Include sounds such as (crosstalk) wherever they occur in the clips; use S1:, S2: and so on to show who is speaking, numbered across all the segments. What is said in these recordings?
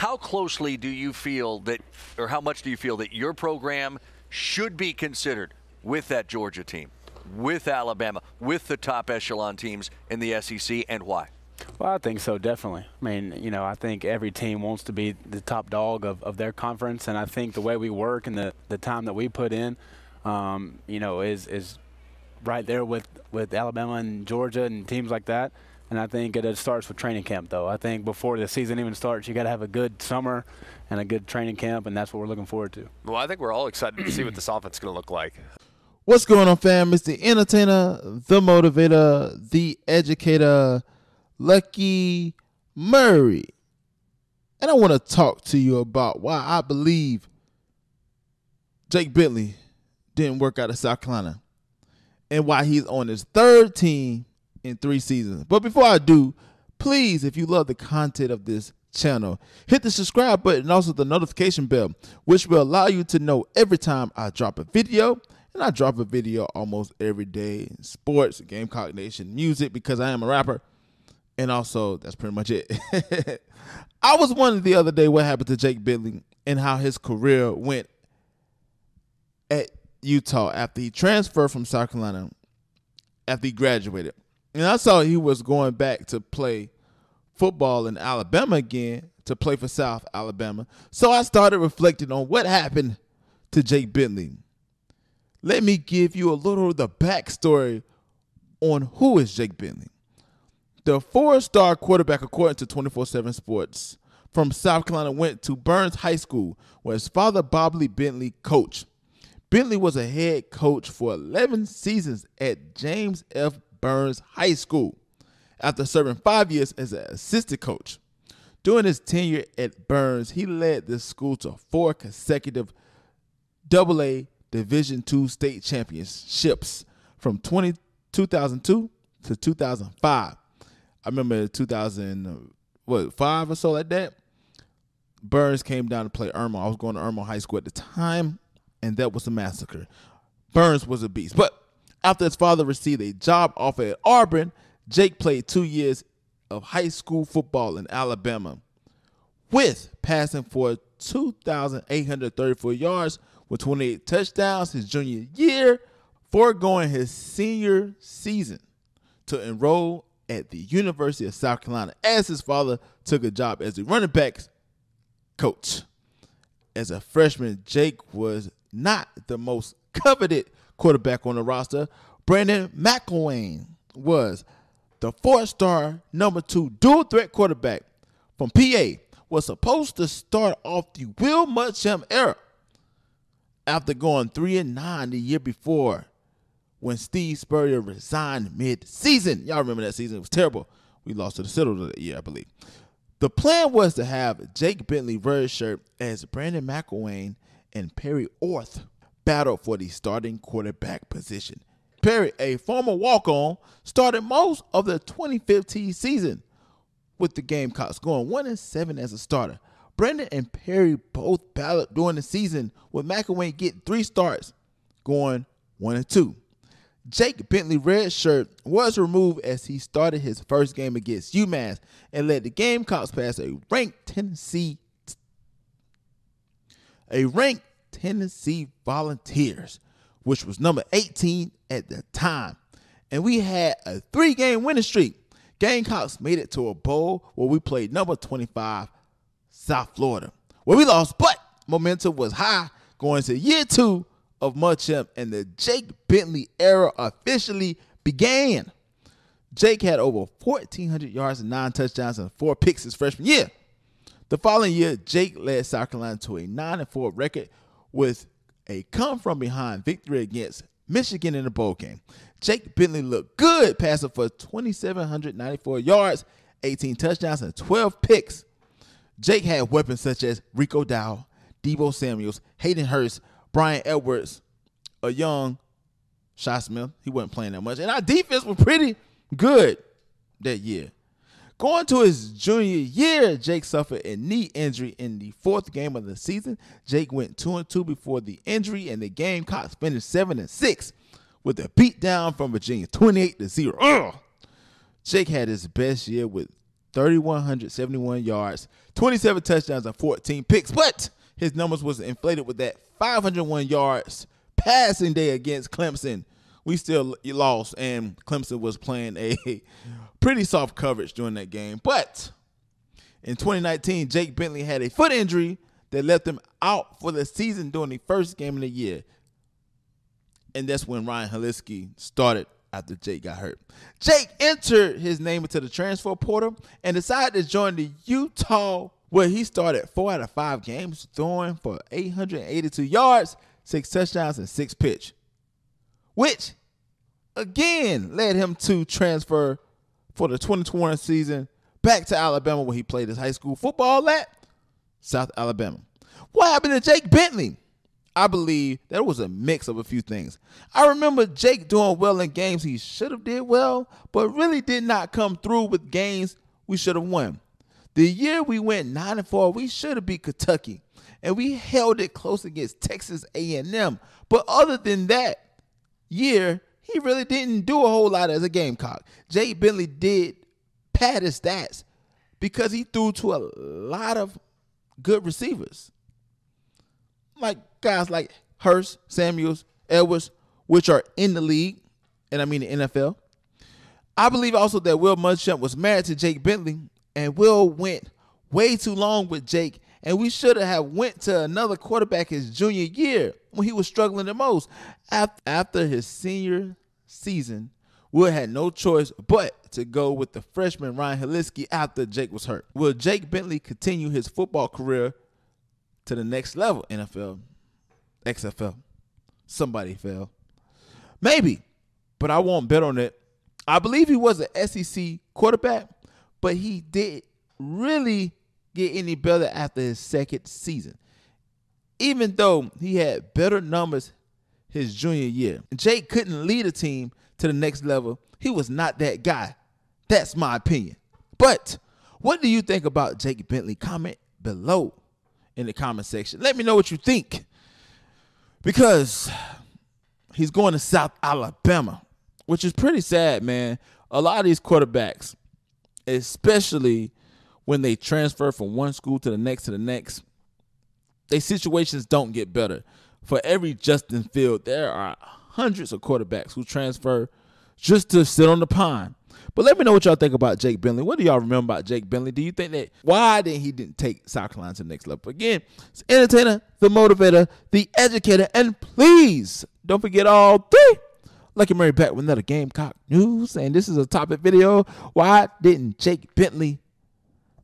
S1: how closely do you feel that, or how much do you feel that your program should be considered with that Georgia team, with Alabama, with the top echelon teams in the SEC, and why? Well, I think so, definitely. I mean, you know, I think every team wants to be the top dog of, of their conference, and I think the way we work and the, the time that we put in, um, you know, is is right there with, with Alabama and Georgia and teams like that. And I think it starts with training camp, though. I think before the season even starts, you got to have a good summer and a good training camp, and that's what we're looking forward to. Well, I think we're all excited to see what this offense is going to look like. What's going on, fam? It's the entertainer, the motivator, the educator, Lucky Murray. And I want to talk to you about why I believe Jake Bentley didn't work out of South Carolina and why he's on his third team in three seasons. But before I do, please, if you love the content of this channel, hit the subscribe button and also the notification bell, which will allow you to know every time I drop a video. And I drop a video almost every day in sports, game cognition, music, because I am a rapper. And also, that's pretty much it. (laughs) I was wondering the other day what happened to Jake Bentley and how his career went at Utah after he transferred from South Carolina after he graduated. And I saw he was going back to play football in Alabama again to play for South Alabama. So I started reflecting on what happened to Jake Bentley. Let me give you a little of the backstory on who is Jake Bentley. The four-star quarterback, according to 24-7 Sports, from South Carolina went to Burns High School, where his father, Bob Lee Bentley, coached. Bentley was a head coach for 11 seasons at James F. Burns High School after serving five years as an assistant coach. During his tenure at Burns, he led the school to four consecutive AA Division II state championships from 20, 2002 to 2005. I remember 2000, what, five or so like that. Burns came down to play Irma. I was going to Irma High School at the time, and that was a massacre. Burns was a beast. But after his father received a job offer at Auburn, Jake played two years of high school football in Alabama, with passing for 2,834 yards with 28 touchdowns his junior year, foregoing his senior season to enroll at the University of South Carolina as his father took a job as a running backs coach. As a freshman, Jake was not the most coveted quarterback on the roster, Brandon McElwain was the four-star number two dual threat quarterback from PA was supposed to start off the Will Muschamp era after going three and nine the year before when Steve Spurrier resigned mid-season. Y'all remember that season? It was terrible. We lost to the Citadel that year, I believe. The plan was to have Jake Bentley red as Brandon McElwain and Perry Orth Battle for the starting quarterback position. Perry, a former walk on, started most of the 2015 season with the Gamecocks, going 1 and 7 as a starter. Brandon and Perry both battled during the season, with McElwain getting three starts, going 1 and 2. Jake Bentley Redshirt was removed as he started his first game against UMass and led the Gamecocks past a ranked Tennessee a ranked Tennessee Volunteers, which was number 18 at the time. And we had a three game winning streak. Gamecocks made it to a bowl where we played number 25, South Florida, where we lost, but momentum was high going to year two of Munchamp, and the Jake Bentley era officially began. Jake had over 1,400 yards and nine touchdowns and four picks his freshman year. The following year, Jake led South Carolina to a 9 4 record with a come from behind victory against Michigan in the bowl game. Jake Bentley looked good, passing for 2,794 yards, 18 touchdowns, and 12 picks. Jake had weapons such as Rico Dow, Debo Samuels, Hayden Hurst, Brian Edwards, a young Shot Smith. He wasn't playing that much. And our defense was pretty good that year. Going to his junior year, Jake suffered a knee injury in the fourth game of the season. Jake went 2 and 2 before the injury, and the game. Cox finished 7 and 6 with a beatdown from Virginia 28 to 0. Jake had his best year with 3,171 yards, 27 touchdowns, and 14 picks, but his numbers was inflated with that 501 yards passing day against Clemson we still lost, and Clemson was playing a (laughs) pretty soft coverage during that game. But in 2019, Jake Bentley had a foot injury that left him out for the season during the first game of the year. And that's when Ryan Haliski started after Jake got hurt. Jake entered his name into the transfer portal and decided to join the Utah, where he started four out of five games, throwing for 882 yards, six touchdowns, and six pitch, which again led him to transfer for the 2021 season back to Alabama where he played his high school football at South Alabama. What happened to Jake Bentley? I believe there was a mix of a few things. I remember Jake doing well in games he should have did well, but really did not come through with games we should have won. The year we went 9 and 4, we should have beat Kentucky, and we held it close against Texas A&M. But other than that year, he really didn't do a whole lot as a Gamecock. Jay Bentley did pad his stats because he threw to a lot of good receivers. Like guys like Hurst, Samuels, Edwards, which are in the league, and I mean the NFL. I believe also that Will Muschamp was married to Jake Bentley, and Will went way too long with Jake and we should have went to another quarterback his junior year when he was struggling the most. After his senior season, Will had no choice but to go with the freshman Ryan Helisky after Jake was hurt. Will Jake Bentley continue his football career to the next level? NFL, XFL, somebody fell. Maybe, but I won't bet on it. I believe he was an SEC quarterback, but he did really get any better after his second season, even though he had better numbers his junior year. Jake couldn't lead a team to the next level. He was not that guy. That's my opinion. But what do you think about Jake Bentley? Comment below in the comment section. Let me know what you think because he's going to South Alabama, which is pretty sad, man. A lot of these quarterbacks, especially when they transfer from one school to the next to the next, their situations don't get better. For every Justin Field, there are hundreds of quarterbacks who transfer just to sit on the pine. But let me know what y'all think about Jake Bentley. What do y'all remember about Jake Bentley? Do you think that why did he didn't take South Carolina to the next level? Again, it's the entertainer, the motivator, the educator, and please don't forget all three. Lucky Murray back with another Gamecock news, and this is a topic video. Why didn't Jake Bentley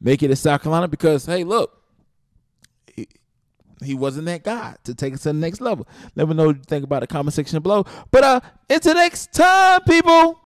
S1: make it to South Carolina because hey, look, he, he wasn't that guy to take us to the next level. Let me know what you think about the comment section below. But uh, until next time, people.